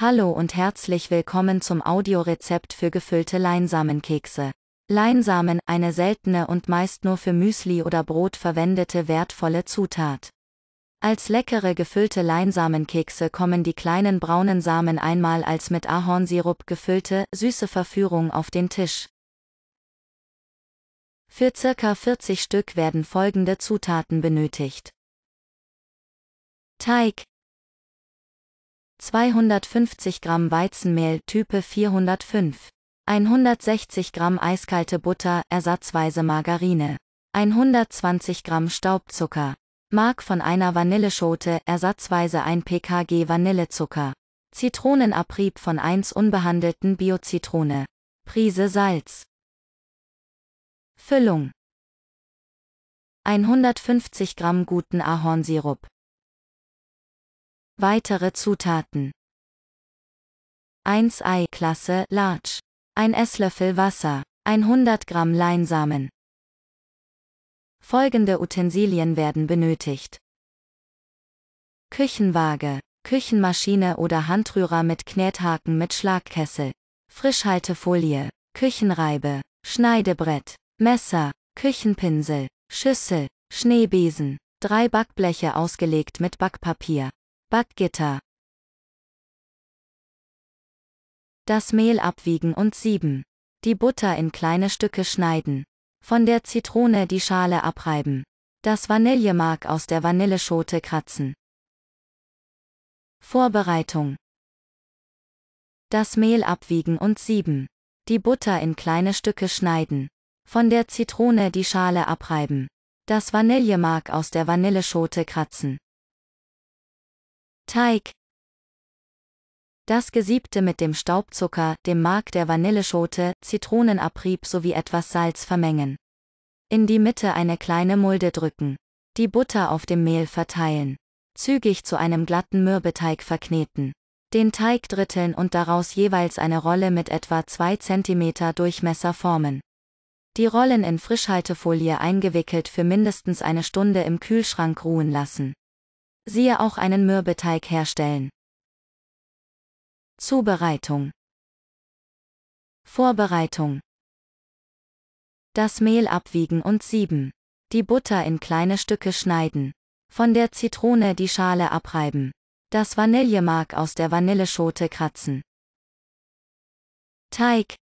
Hallo und herzlich willkommen zum Audiorezept für gefüllte Leinsamenkekse. Leinsamen, eine seltene und meist nur für Müsli oder Brot verwendete wertvolle Zutat. Als leckere gefüllte Leinsamenkekse kommen die kleinen braunen Samen einmal als mit Ahornsirup gefüllte, süße Verführung auf den Tisch. Für circa 40 Stück werden folgende Zutaten benötigt. Teig, 250 Gramm Weizenmehl Type 405, 160 Gramm eiskalte Butter, ersatzweise Margarine, 120 Gramm Staubzucker, Mark von einer Vanilleschote, ersatzweise 1 pkg Vanillezucker, Zitronenabrieb von 1 unbehandelten Biozitrone, Prise Salz. Füllung 150 Gramm guten Ahornsirup Weitere Zutaten 1 Ei Klasse Large. 1 Esslöffel Wasser. 100 Gramm Leinsamen. Folgende Utensilien werden benötigt. Küchenwaage, Küchenmaschine oder Handrührer mit Knethaken mit Schlagkessel. Frischhaltefolie, Küchenreibe, Schneidebrett, Messer, Küchenpinsel, Schüssel, Schneebesen, drei Backbleche ausgelegt mit Backpapier. Backgitter. Das Mehl abwiegen und sieben. Die Butter in kleine Stücke schneiden. Von der Zitrone die Schale abreiben. Das Vanillemark aus der Vanilleschote kratzen. Vorbereitung. Das Mehl abwiegen und sieben. Die Butter in kleine Stücke schneiden. Von der Zitrone die Schale abreiben. Das Vanillemark aus der Vanilleschote kratzen. Teig. Das Gesiebte mit dem Staubzucker, dem Mark der Vanilleschote, Zitronenabrieb sowie etwas Salz vermengen. In die Mitte eine kleine Mulde drücken. Die Butter auf dem Mehl verteilen. Zügig zu einem glatten Mürbeteig verkneten. Den Teig dritteln und daraus jeweils eine Rolle mit etwa 2 cm Durchmesser formen. Die Rollen in Frischhaltefolie eingewickelt für mindestens eine Stunde im Kühlschrank ruhen lassen. Siehe auch einen Mürbeteig herstellen. Zubereitung Vorbereitung Das Mehl abwiegen und sieben. Die Butter in kleine Stücke schneiden. Von der Zitrone die Schale abreiben. Das Vanillemark aus der Vanilleschote kratzen. Teig,